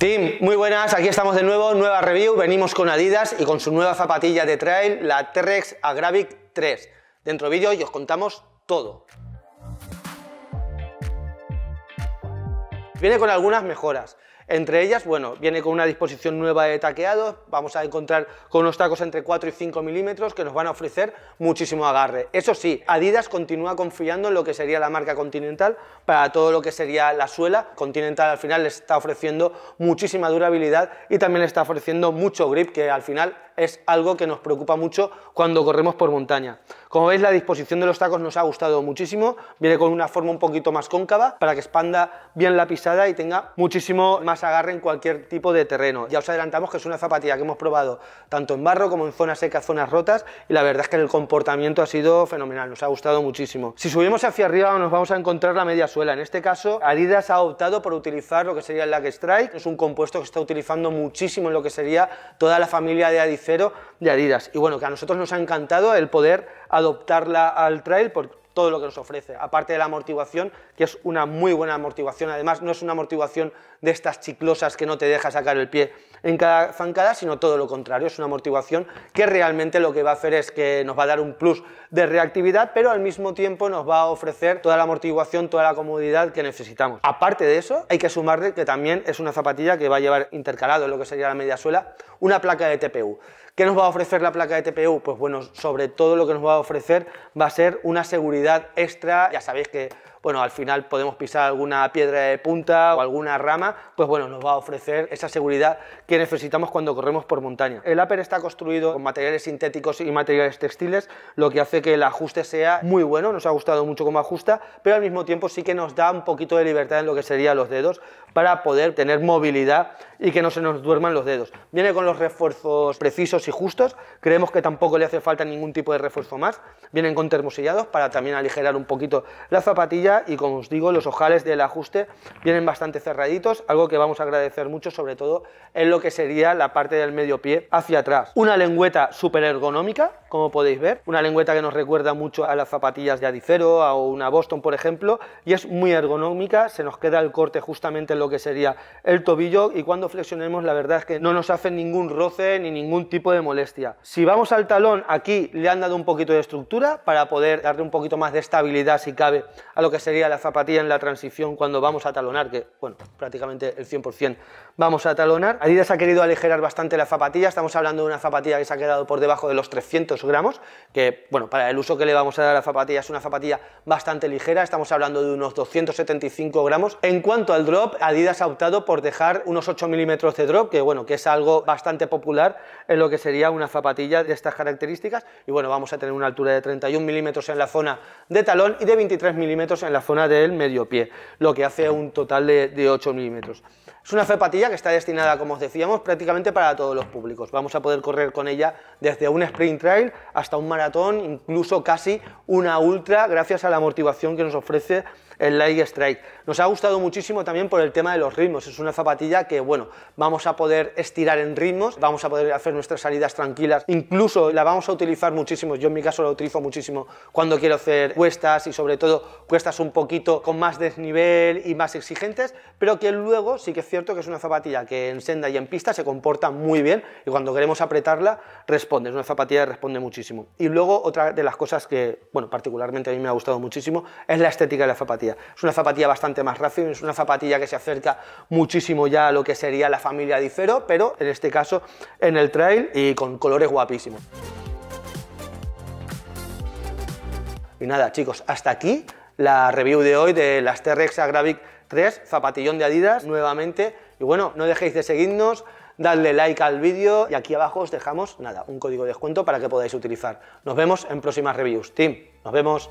Team, muy buenas, aquí estamos de nuevo, nueva review, venimos con Adidas y con su nueva zapatilla de trail, la T-Rex Agravic 3. Dentro vídeo y os contamos todo. Viene con algunas mejoras. Entre ellas, bueno, viene con una disposición nueva de taqueados, vamos a encontrar con unos tacos entre 4 y 5 milímetros que nos van a ofrecer muchísimo agarre. Eso sí, Adidas continúa confiando en lo que sería la marca Continental para todo lo que sería la suela. Continental al final les está ofreciendo muchísima durabilidad y también está ofreciendo mucho grip, que al final es algo que nos preocupa mucho cuando corremos por montaña. Como veis, la disposición de los tacos nos ha gustado muchísimo. Viene con una forma un poquito más cóncava para que expanda bien la pisada y tenga muchísimo más agarre en cualquier tipo de terreno. Ya os adelantamos que es una zapatilla que hemos probado tanto en barro como en zonas secas, zonas rotas, y la verdad es que el comportamiento ha sido fenomenal, nos ha gustado muchísimo. Si subimos hacia arriba nos vamos a encontrar la media suela. En este caso, Adidas ha optado por utilizar lo que sería el Lag Strike, es un compuesto que está utilizando muchísimo en lo que sería toda la familia de Adicero de Adidas. Y bueno, que a nosotros nos ha encantado el poder adoptarla al trail todo lo que nos ofrece, aparte de la amortiguación, que es una muy buena amortiguación, además no es una amortiguación de estas chiclosas que no te deja sacar el pie en cada zancada, sino todo lo contrario, es una amortiguación que realmente lo que va a hacer es que nos va a dar un plus de reactividad, pero al mismo tiempo nos va a ofrecer toda la amortiguación, toda la comodidad que necesitamos. Aparte de eso, hay que sumarle que también es una zapatilla que va a llevar intercalado en lo que sería la media suela, una placa de TPU ¿Qué nos va a ofrecer la placa de TPU? Pues bueno, sobre todo lo que nos va a ofrecer va a ser una seguridad extra. Ya sabéis que bueno, al final podemos pisar alguna piedra de punta o alguna rama, pues bueno, nos va a ofrecer esa seguridad que necesitamos cuando corremos por montaña. El upper está construido con materiales sintéticos y materiales textiles, lo que hace que el ajuste sea muy bueno, nos ha gustado mucho cómo ajusta, pero al mismo tiempo sí que nos da un poquito de libertad en lo que serían los dedos para poder tener movilidad y que no se nos duerman los dedos. Viene con los refuerzos precisos y justos, creemos que tampoco le hace falta ningún tipo de refuerzo más, vienen con termosillados para también aligerar un poquito la zapatilla y como os digo, los ojales del ajuste vienen bastante cerraditos, algo que vamos a agradecer mucho, sobre todo en lo que sería la parte del medio pie hacia atrás. Una lengüeta súper ergonómica, como podéis ver, una lengüeta que nos recuerda mucho a las zapatillas de Adicero o una Boston, por ejemplo, y es muy ergonómica, se nos queda el corte justamente en lo que sería el tobillo y cuando flexionemos la verdad es que no nos hace ningún roce ni ningún tipo de molestia. Si vamos al talón, aquí le han dado un poquito de estructura para poder darle un poquito más de estabilidad si cabe a lo que sería la zapatilla en la transición cuando vamos a talonar, que bueno, prácticamente el 100% vamos a talonar. Adidas ha querido aligerar bastante la zapatilla, estamos hablando de una zapatilla que se ha quedado por debajo de los 300 gramos, que bueno, para el uso que le vamos a dar a la zapatilla es una zapatilla bastante ligera, estamos hablando de unos 275 gramos. En cuanto al drop, Adidas ha optado por dejar unos 8 milímetros de drop, que bueno, que es algo bastante popular en lo que sería una zapatilla de estas características, y bueno, vamos a tener una altura de 31 milímetros en la zona de talón y de 23 milímetros en en la zona del medio pie, lo que hace un total de, 8 milímetros. Es una zapatilla que está destinada, como os decíamos, prácticamente para todos los públicos. Vamos a poder correr con ella desde un sprint trail hasta un maratón, incluso casi una ultra, gracias a la amortiguación que nos ofrece el Light Strike. Nos ha gustado muchísimo también por el tema de los ritmos. Es una zapatilla que, bueno, vamos a poder estirar en ritmos, vamos a poder hacer nuestras salidas tranquilas. Incluso la vamos a utilizar muchísimo. Yo en mi caso la utilizo muchísimo cuando quiero hacer cuestas y sobre todo cuestas un poquito con más desnivel y más exigentes, pero que luego sí que es cierto que es una zapatilla que en senda y en pista se comporta muy bien y cuando queremos apretarla responde. Es una zapatilla que responde muchísimo. Y luego otra de las cosas que, bueno, particularmente a mí me ha gustado muchísimo es la estética de la zapatilla. Es una zapatilla bastante más rápida, es una zapatilla que se acerca muchísimo ya a lo que sería la familia Fero, pero en este caso en el trail y con colores guapísimos. Y nada chicos, hasta aquí la review de hoy de las t Agravic 3, zapatillón de Adidas nuevamente. Y bueno, no dejéis de seguirnos, dadle like al vídeo y aquí abajo os dejamos, nada, un código de descuento para que podáis utilizar. Nos vemos en próximas reviews. Team, nos vemos.